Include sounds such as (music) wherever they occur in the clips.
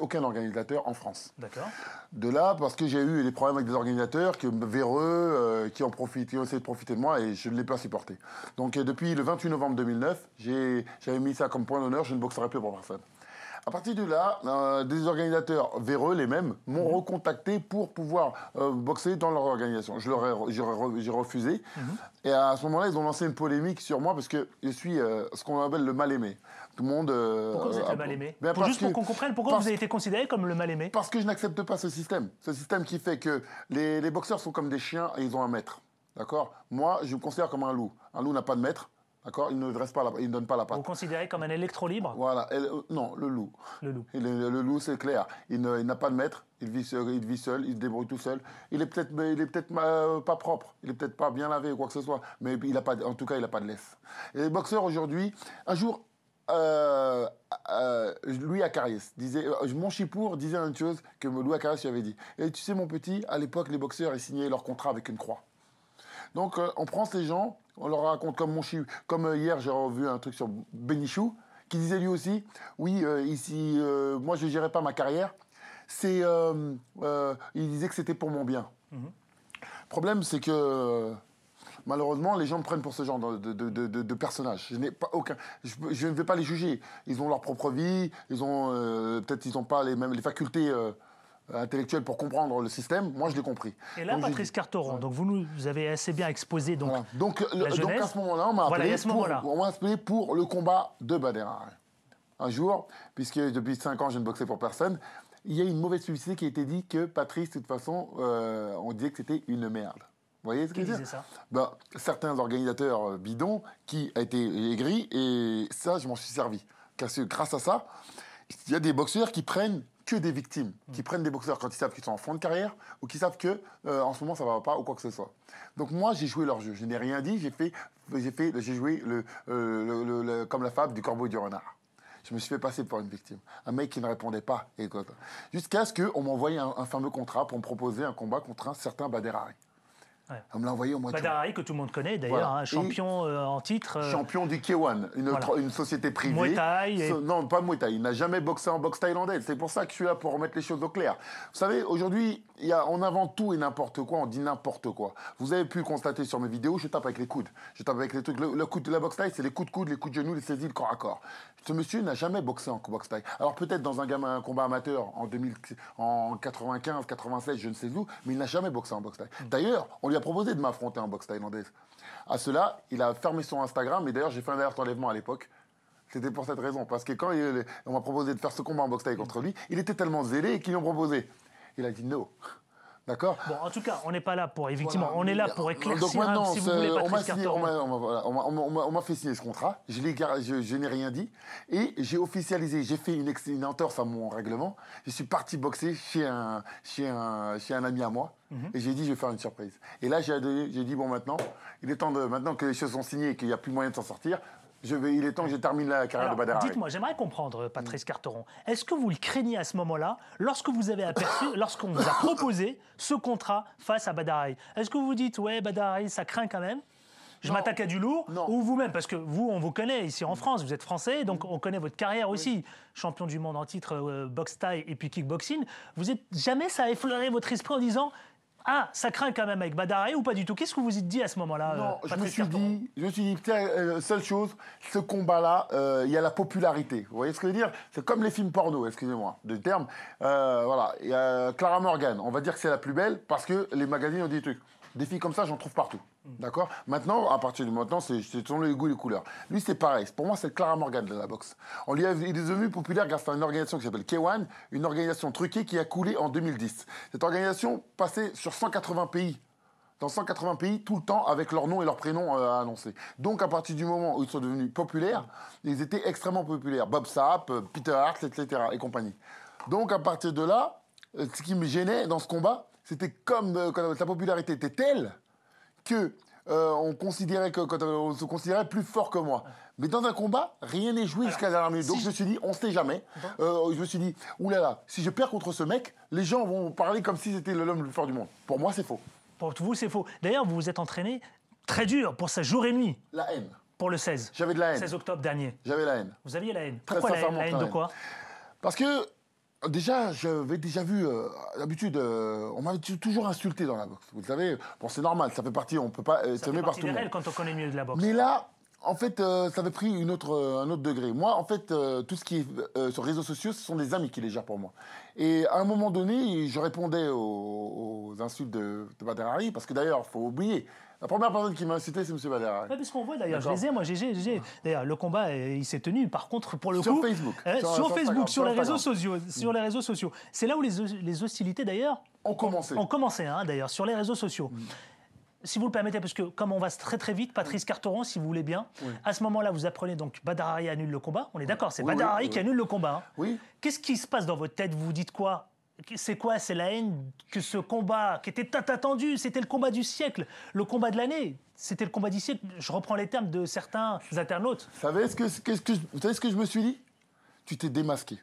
aucun organisateur en France. D'accord. De là, parce que j'ai eu des problèmes avec des organisateurs que, véreux euh, qui ont profité, essayé de profiter de moi et je ne l'ai pas supporté. Donc euh, depuis le 28 novembre 2009, j'avais mis ça comme point d'honneur, je ne boxerai plus pour personne. À partir de là, euh, des organisateurs véreux, les mêmes, m'ont mhm. recontacté pour pouvoir boxer dans leur organisation. Je leur ai, j'ai refusé. Mhm. Et à ce moment-là, ils ont lancé une polémique sur moi parce que je suis ce qu'on appelle le mal-aimé. Tout le monde. Euh, pourquoi vous êtes euh, le ah, mal-aimé ben, Juste pour qu'on comprenne pourquoi vous avez été considéré comme le mal-aimé. Parce que je n'accepte pas ce système. Ce système qui fait que les, les boxeurs sont comme des chiens et ils ont un maître. D'accord Moi, je me considère comme un loup. Un loup n'a pas de maître. D'accord Il ne pas il ne donne pas la patte. Vous considérez comme un électro libre Voilà. non, le loup. Le loup. Le, le, loup, c'est clair. Il, n'a pas de maître. Il vit, seul, il vit seul. Il se débrouille tout seul. Il est peut-être, il est peut-être euh, pas propre. Il est peut-être pas bien lavé ou quoi que ce soit. Mais il a pas, en tout cas, il n'a pas de laisse. Et les boxeurs aujourd'hui, un jour, lui euh, euh, Louis Acarius disait, euh, mon Chipour disait une chose que Louis Caries lui avait dit. Et tu sais, mon petit, à l'époque, les boxeurs, ils signaient leur contrat avec une croix. Donc, euh, on prend ces gens, on leur raconte comme mon chi comme hier, j'ai revu un truc sur Benichou, qui disait lui aussi, oui, ici, moi, je gérais pas ma carrière. C'est, il disait que c'était pour mon bien. Mhm. problème, c'est que malheureusement, les gens me prennent pour ce genre de, de, personnages. Je n'ai pas aucun. Je, ne vais pas les juger. Ils ont leur propre vie. Ils ont euh, peut-être ils n'ont pas les mêmes facultés. Euh, intellectuelles pour comprendre le système, moi je l'ai compris. Et là, Patrice Carteron, donc vous nous avez assez bien exposé donc, la à ce moment-là, on m'a appelé, pour le combat de Badera. Un jour, puisque depuis 5 ans je ne boxais pour personne, il y a une mauvaise publicité qui a été dit que Patrice, de toute façon, euh, on disait que c'était une merde. Vous voyez ce ben, Certains organisateurs euh, bidons qui été aigris, et ça, je m'en suis servi. Parce que grâce à ça, il y a des boxeurs qui prennent que des victimes, hmm. qui prennent des boxeurs quand ils savent qu'ils sont en fond de carrière ou qui savent que euh, en ce moment ça va pas ou quoi que ce soit. Donc moi j'ai joué leur jeu, je n'ai rien dit, j'ai fait, j'ai fait, j'ai joué le, euh, comme la fable du corbeau et du renard. Je me suis fait passer pour une victime, un mec qui ne répondait pas et Jusqu'à ce qu'on m'envoie un, fameux contrat pour me proposer un combat contre un certain Baderari. On me l'a envoyé au mois de Badarari, que tout le monde connaît d'ailleurs, un hein, champion euh, en titre. Euh, champion du K1 une société privée. Muay Thai Non, pas Muay Thai, il n'a jamais boxé en boxe thaïlandaise. C'est pour ça que je suis là pour remettre les choses au clair. Vous savez, aujourd'hui, on invente tout et n'importe quoi, on dit n'importe quoi. Vous avez pu constater sur mes vidéos, je tape avec les coudes. Je tape avec les trucs. Le, coup de la boxe thaï, c'est les coups de coude, les coups de genoux, les saisies, le corps à corps. Ce monsieur n'a jamais boxé en boxe thaï. Alors peut-être dans un, gamin, combat amateur en, 2000, en 95, 96, je ne sais où, mais il n'a jamais boxé en boxe thaï. Mm. D'ailleurs, on lui a proposé de m'affronter en boxe thaïlandaise. À cela, il a fermé son Instagram. Et d'ailleurs, j'ai fait un alerte enlèvement à l'époque. C'était pour cette raison. Parce que quand on m'a proposé de faire ce combat en boxe thaï contre lui, il était tellement zélé qu'ils lui ont proposé. Il a dit non. D'accord Bon, en tout cas, on n'est pas là pour, effectivement, on est là pour éclaircir, Donc maintenant, on m'a fait signer ce contrat, je, je n'ai rien dit, et j'ai officialisé, j'ai fait une, entorse à mon règlement, je suis parti boxer chez un, chez un, un ami à moi, mhm. et j'ai dit, je vais faire une surprise. Et là, j'ai dit, bon, maintenant, il est temps de, maintenant que les choses sont signées et qu'il n'y a plus moyen de s'en sortir, il est temps que je termine la carrière de Badaraï. Dites-moi, j'aimerais comprendre, euh, Patrice Carteron, est-ce que vous le craignez à ce moment-là, lorsque vous avez aperçu, (laughs) lorsqu'on vous a proposé ce contrat face à Badaraï Est-ce que vous dites, ouais, Badaraï, ça craint quand même je m'attaque à du lourd ou vous-même parce que vous on vous connaît ici en France vous êtes français donc mm. on connaît votre carrière aussi champion du monde en titre euh, boxe taille et puis kickboxing vous êtes jamais ça a effleuré votre esprit en disant ah, ça craint quand même avec Badaré ou pas du tout Qu'est-ce que vous vous êtes dit à ce moment-là Non, euh, je, me suis dit, je suis dit, seule chose, ce combat-là, euh, il y a la popularité. Vous voyez ce que je veux dire C'est comme les films porno, excusez-moi de terme. Euh, voilà, Clara Morgan, on va dire que c'est la plus belle parce que les magazines ont dit des trucs. Des filles comme ça, j'en trouve partout. Mm. D'accord Maintenant, à partir du maintenant, c'est selon les goûts et les couleurs. Lui, c'est pareil. Pour moi, c'est Clara Morgan de la boxe. On lui a, il est devenu populaire grâce à une organisation qui s'appelle K1, une organisation truquée qui a coulé en 2010. Cette organisation passait sur 180 pays dans 180 pays tout le temps avec leur nom et leur prénom euh, annoncé. Donc à partir du moment où ils sont devenus populaires, ils étaient extrêmement populaires. Bob Sapp, euh, Peter Hart, etc. et compagnie. Donc à partir de là, euh, ce qui me gênait dans ce combat, c'était comme euh, sa popularité était telle que euh, on considérait que quand euh, on se considérait plus fort que moi. Mais dans un combat, rien n'est joué jusqu'à la dernière minute. Donc je me suis dit, on sait jamais. Euh, je me suis dit, oulala, si je perds contre ce mec, les gens vont parler comme si c'était l'homme le plus fort du monde. Pour moi, c'est faux. Pour vous, c'est faux. D'ailleurs, vous vous êtes entraîné très dur pour ça, jour et nuit. La haine. Pour le 16. J'avais de la haine. 16 octobre dernier. J'avais la haine. Vous aviez la haine. Pourquoi très la, la haine de quoi Parce que Déjà, je j'avais déjà vu, euh, d'habitude, euh, on m'avait toujours insulté dans la boxe. Vous savez, bon, c'est normal, ça fait partie, on peut pas c'est vrai tout le monde. quand on connaît mieux de la boxe. Mais là, en fait, euh, ça avait pris une autre, euh, un autre degré. Moi, en fait, euh, tout ce qui est sur réseaux sociaux, ce sont des amis qui les gèrent pour moi. Et à un moment donné, je répondais aux, insultes de, de Baderari, parce que d'ailleurs, il faut oublier, la première personne qui m'a incité, c'est M. Baderari. Oui, parce qu'on voit d'ailleurs, je les ai, moi, j'ai, ah. j'ai. D'ailleurs, le combat, il s'est tenu, par contre, pour le sur coup. Facebook. sur, Facebook, sur, les réseaux sociaux. Sur les réseaux sociaux. C'est là où les, hostilités, d'ailleurs. Ont commencé. Ont, commencé, hein, d'ailleurs, sur les réseaux sociaux. Mm si vous le permettez, parce que comme on va très très vite, Patrice Carteron, si vous voulez bien, à ce moment-là, vous apprenez donc Badarari annule le combat. On est d'accord, c'est Badarari qui annule le combat. Hein. Oui. Qu'est-ce qui se passe dans votre tête Vous vous dites quoi c'est quoi C'est la haine que ce combat qui était attendu, c'était le combat du siècle, le combat de l'année, c'était le combat du siècle. Je reprends les termes de certains internautes. Vous savez ce que, que, je me suis dit Tu t'es démasqué.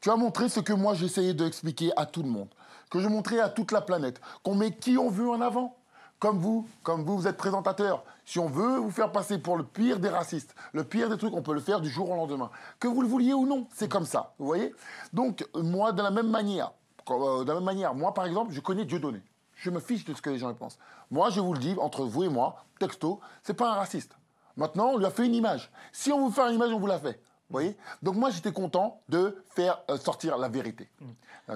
Tu as montré ce que moi j'essayais d'expliquer à tout le monde, que je montrais à toute la planète, qu'on met qui on veut en avant. Comme vous, comme vous, vous êtes présentateur. Si on veut vous faire passer pour le pire des racistes, le pire des trucs, on peut le faire du jour au lendemain. Que vous le vouliez ou non, c'est comme ça, vous voyez Donc, moi, de la même manière, euh, de la même manière, moi, par exemple, je connais Dieu donné. Je me fiche de ce que les gens pensent. Moi, je vous le dis, entre vous et moi, texto, c'est pas un raciste. Maintenant, on lui a fait une image. Si on vous fait une image, on vous la fait. Donc moi, j'étais content de faire euh, sortir la vérité. Mm.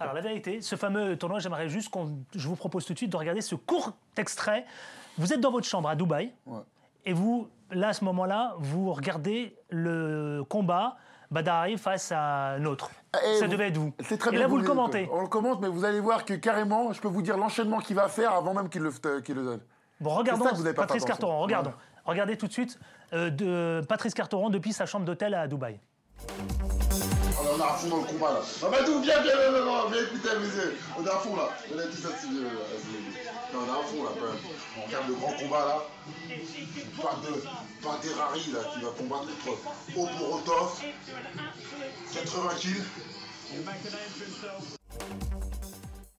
Alors la vérité, ce fameux tournoi, j'aimerais juste qu'on... Je vous propose tout de suite de regarder ce court extrait. Vous êtes dans votre chambre à Dubaï, et vous, là, à ce moment-là, vous regardez le combat Badari face à un autre. Eh, eh, ça devait être vous. C'est très et bien. là, vous, le commentez. On le commente, mais vous allez voir que carrément, je peux vous dire l'enchaînement qu'il va faire avant même qu'il le, euh, donne. Bon, regardons, Patrice Carton, regardons. Regardez tout de suite euh, de Patrice Carteron depuis sa chambre d'hôtel à Dubaï. Ah, bah, on est à dans le combat là. viens, On là. On On On grand combat là. là qui va combattre contre 80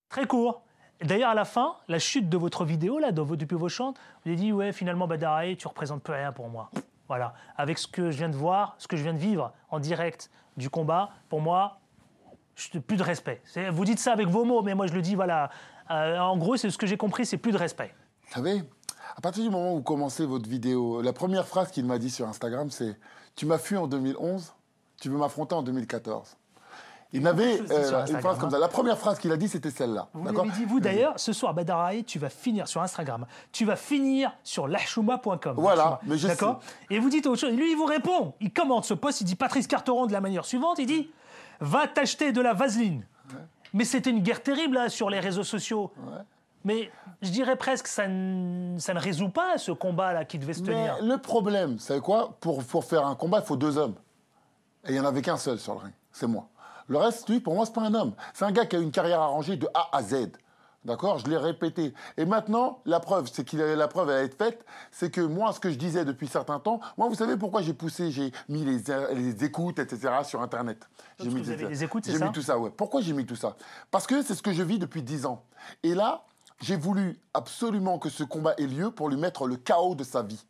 Très court, D'ailleurs, à la fin, la chute de votre vidéo, là, de vos, depuis vos chants, vous avez dit Ouais, finalement, Badarae, tu représentes plus rien pour moi. Voilà. Avec ce que je viens de voir, ce que je viens de vivre en direct du combat, pour moi, je, plus de respect. Vous dites ça avec vos mots, mais moi, je le dis, voilà. Euh, en gros, c'est ce que j'ai compris c'est plus de respect. Vous savez, à partir du moment où vous commencez votre vidéo, la première phrase qu'il m'a dit sur Instagram, c'est Tu m'as fui en 2011, tu veux m'affronter en 2014. Il avait euh, une phrase comme hein. ça. La première phrase qu'il a dit, c'était celle-là. Vous l'avez dit, vous d'ailleurs, ce soir, Badaraï, tu vas finir sur Instagram. Tu vas finir sur lachouma.com. Voilà, mais D'accord Et vous dites autre chose. Lui, il vous répond. Il commente ce post. Il dit Patrice Carteron de la manière suivante. Il dit Va t'acheter de la vaseline. Mais c'était une guerre terrible là, hein, sur les réseaux sociaux. Mais je dirais presque ça, ne résout pas ce combat-là qui devait se mais tenir. Le problème, c'est quoi pour, pour faire un combat, il faut deux hommes. Et il n'y en avait qu'un seul sur le ring. C'est moi. Le reste, lui, pour moi, c'est pas un homme. C'est un gars qui a une carrière arrangée de A à Z. D'accord Je l'ai répété. Et maintenant, la preuve, c'est qu'il la preuve à être faite, c'est que moi, ce que je disais depuis certains temps, moi, vous savez pourquoi j'ai poussé, j'ai mis les, écoutes, etc. sur Internet. J'ai mis, les écoutes, J'ai mis tout ça, ouais. Pourquoi j'ai mis tout ça Parce que c'est ce que je vis depuis dix ans. Et là, j'ai voulu absolument que ce combat ait lieu pour lui mettre le chaos de sa vie.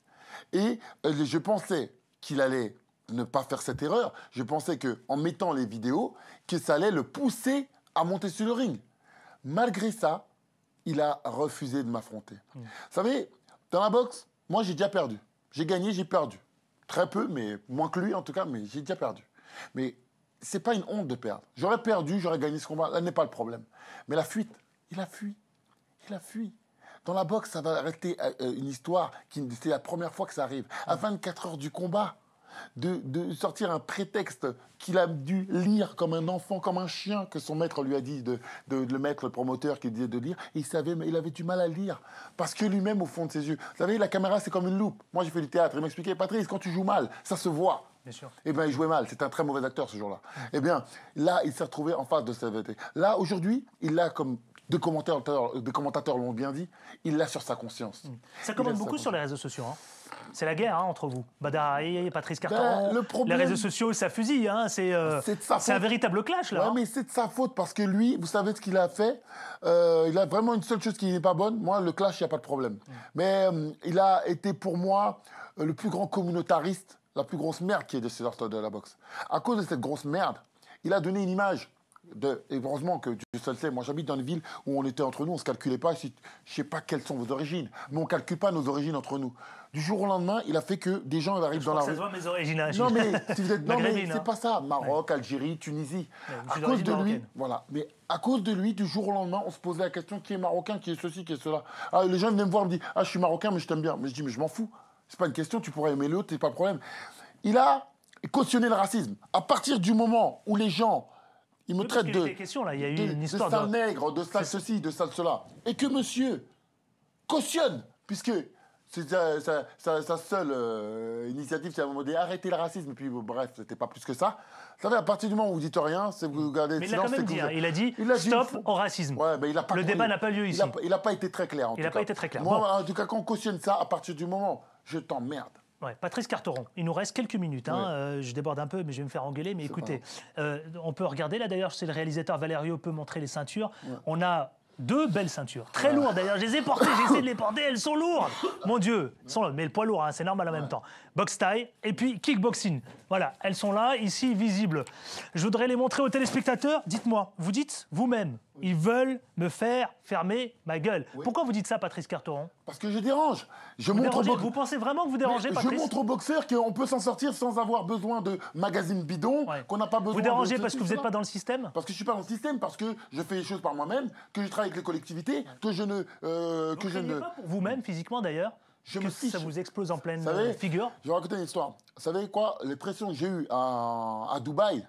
Et euh, je pensais qu'il allait ne pas faire cette erreur. Je pensais que en mettant les vidéos, que ça allait le pousser à monter sur le ring. Malgré ça, il a refusé de m'affronter. Hmm. Vous savez, dans la boxe, moi j'ai déjà perdu. J'ai gagné, j'ai perdu. Très peu, mais moins que lui en tout cas, mais j'ai déjà perdu. Mais c'est pas une honte de perdre. J'aurais perdu, j'aurais gagné ce combat, là n'est pas le problème. Mais la fuite, il a fui. Il a fui. Dans la boxe, ça va arrêter euh, euh, une histoire qui c'est la première fois que ça arrive. À 24 hmm. heures du combat, de, sortir un prétexte qu'il a dû lire comme un enfant, comme un chien, que son maître lui a dit, de, le maître, le promoteur qui disait de lire, il, savait, il avait du mal à lire, parce que lui-même, au fond de ses yeux, vous savez, la caméra, c'est comme une loupe. Moi, j'ai fait du théâtre, il m'expliquait, Patrice, quand tu joues mal, ça se voit. Bien sûr. Eh bien, il jouait mal, c'est un très mauvais acteur ce jour-là. Eh bien, là, il s'est retrouvé en face de sa vérité. Là, aujourd'hui, il a comme deux commentateurs, des commentateurs l'ont bien dit, il l'a sur sa conscience. Mm. Ça commande beaucoup sur les réseaux sociaux. Hein. C'est la guerre hein, entre vous. et Patrice bah, Carton. les réseaux sociaux, ça fusille. Hein, c'est euh, C'est un véritable clash. là. Hein. mais c'est de sa faute parce que lui, vous savez ce qu'il a fait. Euh, il a vraiment une seule chose qui n'est pas bonne. Moi, le clash, il n'y a pas de problème. Mm. Mais euh, il a été pour moi le plus grand communautariste, la plus grosse merde qui est de de la boxe. À cause de cette grosse merde, il a donné une image et heureusement que tu le sais, moi j'habite dans une ville où on était entre nous, on ne se calculait pas, je ne sais pas quelles sont vos origines, mais on ne calcule pas nos origines entre nous. Du jour au lendemain, il a fait que des gens arrivent dans la rue. mes origines. Hein, non mais, si vous êtes, (laughs) c'est hein. pas ça. Maroc, Algérie, Tunisie. à cause de lui, voilà. Mais à cause de lui, du jour au lendemain, on se posait la question qui est marocain, qui est ceci, qui est cela. Ah, les gens venaient me voir, me disent ah je suis marocain, mais je t'aime bien. Mais je dis mais je m'en fous. C'est pas une question. Tu pourrais aimer l'autre, c'est pas le problème. Il a cautionné le racisme. À partir du moment où les gens il me traite de, Il y a eu une histoire de sale nègre, de sale ceci, de sale cela. Et que monsieur cautionne, puisque c'est sa, seule euh, initiative, c'est à un moment donné arrêter le racisme. puis bref, c'était pas plus que ça. savez, à partir du moment où vous dites rien, c'est vous gardez silence. Hein. il a quand même dit, il a dit, stop au racisme. le débat n'a pas lieu ici. Il n'a pas été très clair. En il n'a pas été très clair. Moi, en tout cas, quand on cautionne ça, à partir du moment, je t'emmerde. Ouais, Patrice Carteron, il nous reste quelques minutes. Hein. Euh, je déborde un peu, mais je vais me faire engueuler. Mais écoutez, euh, on peut regarder là d'ailleurs, c'est le réalisateur Valerio peut montrer les ceintures. On a deux belles ceintures, très lourdes d'ailleurs. Je les ai portées, j'ai essayé de (laughs) les porter, elles sont lourdes. Mon Dieu, elles sont mais le poids lourd, hein. c'est normal en même temps. Box tie et puis kickboxing. Voilà, elles sont là, ici, visibles. Je voudrais les montrer aux téléspectateurs. Dites-moi, vous dites vous-même, ils veulent me faire fermer ma gueule. Pourquoi vous dites ça, Patrice Carteron Parce que je dérange. Je vous, montre vous pensez vraiment que vous dérangez, Patrice Je montre aux boxeurs qu'on peut s'en sortir sans avoir besoin de magazines bidons qu'on n'a pas besoin Vous dérangez parce que vous n'êtes pas dans le système Parce que je ne suis pas dans le système, parce que je fais les choses par moi-même, que je travaille avec les collectivités, que je ne... Euh, que pas pour vous-même, physiquement d'ailleurs je me ça vous explose en pleine euh, figure Je vais raconter une histoire. Vous savez quoi Les pressions que j'ai eues à, à Dubaï,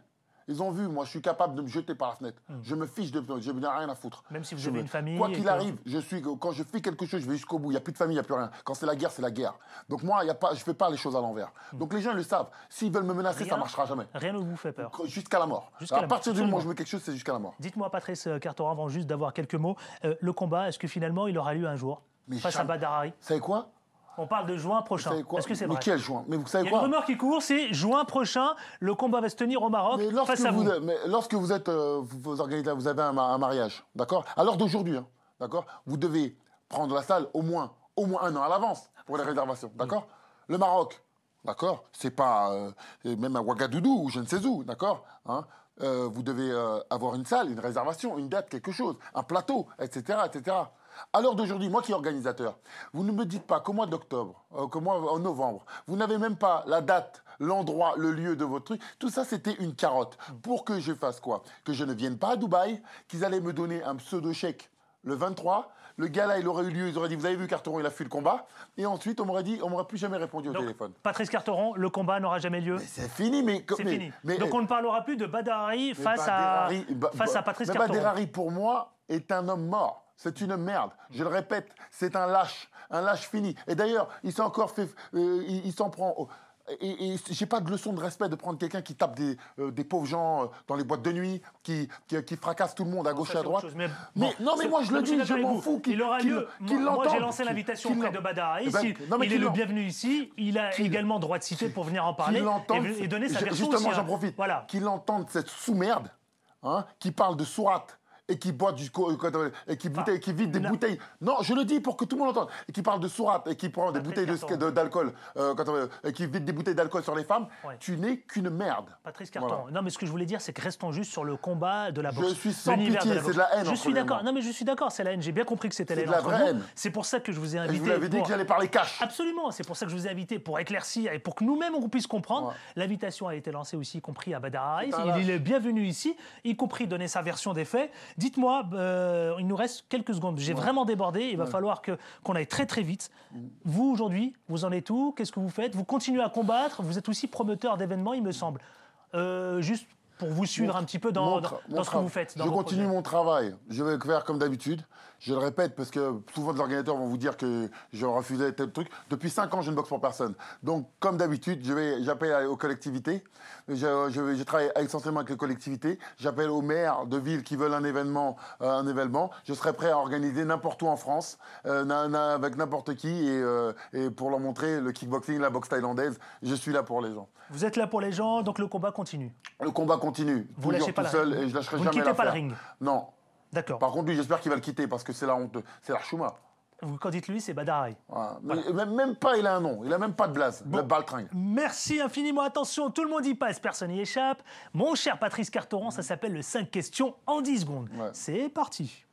ils ont vu, moi, je suis capable de me jeter par la fenêtre. Hmm. Je me fiche de. Je n'ai rien à foutre. Même si vous je avez une famille. Quoi qu'il arrive, je suis. Quand je fais quelque chose, je vais jusqu'au bout. Il n'y a plus de famille, il n'y a plus rien. Quand c'est la guerre, c'est la guerre. Donc moi, a pas... je ne fais pas les choses à l'envers. Hmm. Donc les gens le savent. S'ils veulent me menacer, ça ne marchera jamais. Rien ne vous fait peur. Jusqu'à la mort. à, partir du moment où je mets quelque chose, c'est jusqu'à la mort. Dites-moi, Patrice euh, Cartoran, avant juste d'avoir quelques mots, euh, le combat, est-ce que finalement, il aura lieu un jour face à Badarari. Vous savez quoi on parle de juin prochain. Est-ce que c'est vrai Mais quel juin Mais vous savez quoi Il y a rumeur qui court, c'est juin prochain, le combat va se tenir au Maroc lorsque face à vous. lorsque vous êtes, euh, vous, vous avez un, mariage, d'accord À l'heure d'aujourd'hui, hein, d'accord Vous devez prendre la salle au moins, au moins un an à l'avance pour les réservations, d'accord Le Maroc, d'accord C'est pas euh, même à Ouagadougou ou je ne sais où, d'accord hein, euh, Vous devez avoir une salle, une réservation, une date, quelque chose, un plateau, etc., etc. À l'heure d'aujourd'hui, moi qui suis organisateur, vous ne me dites pas qu'au mois d'octobre, euh, en novembre, vous n'avez même pas la date, l'endroit, le lieu de votre truc. Tout ça, c'était une carotte. Pour que je fasse quoi Que je ne vienne pas à Dubaï, qu'ils allaient me donner un pseudo-chèque le 23. Le gala, il aurait eu lieu, ils auraient dit, vous avez vu Carteron, il a fui le combat. Et ensuite, on m'aurait dit, on m'aurait plus jamais répondu au téléphone. Patrice Carteron, le combat n'aura jamais lieu. C'est fini, mais, c'est fini. Donc on ne parlera plus de Badarari bah, face, à, face bah, à Patrice Carteron. Baderari, pour moi, est un homme mort. C'est une merde. Je le répète, c'est un lâche, un lâche fini. Et d'ailleurs, il s'est euh, il, s'en prend. et, et j'ai pas de leçon de respect de prendre quelqu'un qui tape des, euh, des pauvres gens euh, dans les boîtes de nuit, qui, qui, fracasse tout le monde à gauche et à droite. mais, non, mais moi je le dis, je m'en fous. Qu'il, il aura lieu. moi, j'ai lancé l'invitation auprès de Badara. Eh ben, il est le bienvenu ici. Il a également droit de citer pour venir en parler et, donner sa version. Justement, hein. j'en profite. Voilà. Qu'il entende cette sous-merde hein, qui parle de sourate et qui boit du et qui, bouteille, qui vide des bouteilles. Non, je le dis pour que tout le monde entende. Et qui parle de sourate et qui prend des bouteilles bouteilles hein. d'alcool, euh, et qui vide des bouteilles d'alcool sur les femmes. Tu n'es qu'une merde. Patrice Carton. Non, mais ce que je voulais dire, c'est que restons juste sur le combat de la boxe. Je suis sans pitié, c'est de la haine. Je suis d'accord. Non, mais je suis d'accord, c'est la haine. J'ai bien compris que c'était la haine. la vraie haine. C'est pour ça que je vous ai invité. vous avez dit que j'allais parler cash. Absolument. C'est pour ça que je vous ai invité pour éclaircir et pour que nous-mêmes on puisse comprendre. L'invitation a été lancée aussi, y compris à Badar Il est bienvenu ici, y compris donner sa version des faits Dites-moi, euh, il nous reste quelques secondes. J'ai vraiment débordé. Il va falloir que qu'on aille très très vite. Vous aujourd'hui, vous en êtes où Qu'est-ce que vous faites Vous continuez à combattre. Vous êtes aussi promoteur d'événements, il me semble. Euh, juste pour vous suivre un petit peu dans, dans, ce que vous faites. je continue mon travail. Je vais faire comme d'habitude je le répète parce que souvent les organisateurs vont vous dire que je refusais tel truc. Depuis 5 ans, je ne boxe pour personne. Donc, comme d'habitude, j'appelle aux collectivités. Je, travaille essentiellement avec les collectivités. J'appelle aux maires de villes qui veulent un événement. Euh, un événement. Je serai prêt à organiser n'importe où en France, euh, avec n'importe qui, euh, et, pour leur montrer le kickboxing, la boxe thaïlandaise. Je suis là pour les gens. Vous êtes là pour les gens, donc le combat continue. Le combat continue. Vous ne lâchez pas tout seul, et je lâcherai Vous jamais ne quittez pas le ring. Non, D'accord. Par contre, lui, j'espère qu'il va le quitter parce que c'est la honte, c'est la Vous Quand dites lui, c'est Badaraï. Même, pas, il a un nom. Il a même pas de blase. le Merci infiniment. Attention, tout le monde y passe, personne n'y échappe. Mon cher Patrice Cartoran, ça s'appelle le 5 questions en 10 secondes. C'est parti.